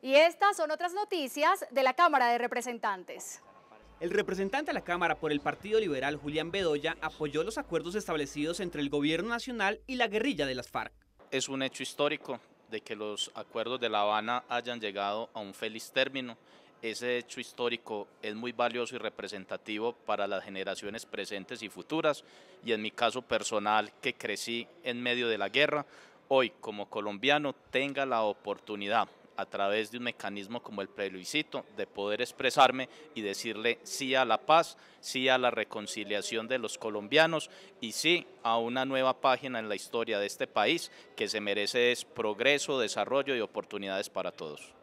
Y estas son otras noticias de la Cámara de Representantes. El representante de la Cámara por el Partido Liberal, Julián Bedoya, apoyó los acuerdos establecidos entre el Gobierno Nacional y la guerrilla de las FARC. Es un hecho histórico de que los acuerdos de La Habana hayan llegado a un feliz término. Ese hecho histórico es muy valioso y representativo para las generaciones presentes y futuras, y en mi caso personal, que crecí en medio de la guerra, hoy como colombiano tenga la oportunidad a través de un mecanismo como el plebiscito, de poder expresarme y decirle sí a la paz, sí a la reconciliación de los colombianos y sí a una nueva página en la historia de este país que se merece progreso, desarrollo y oportunidades para todos.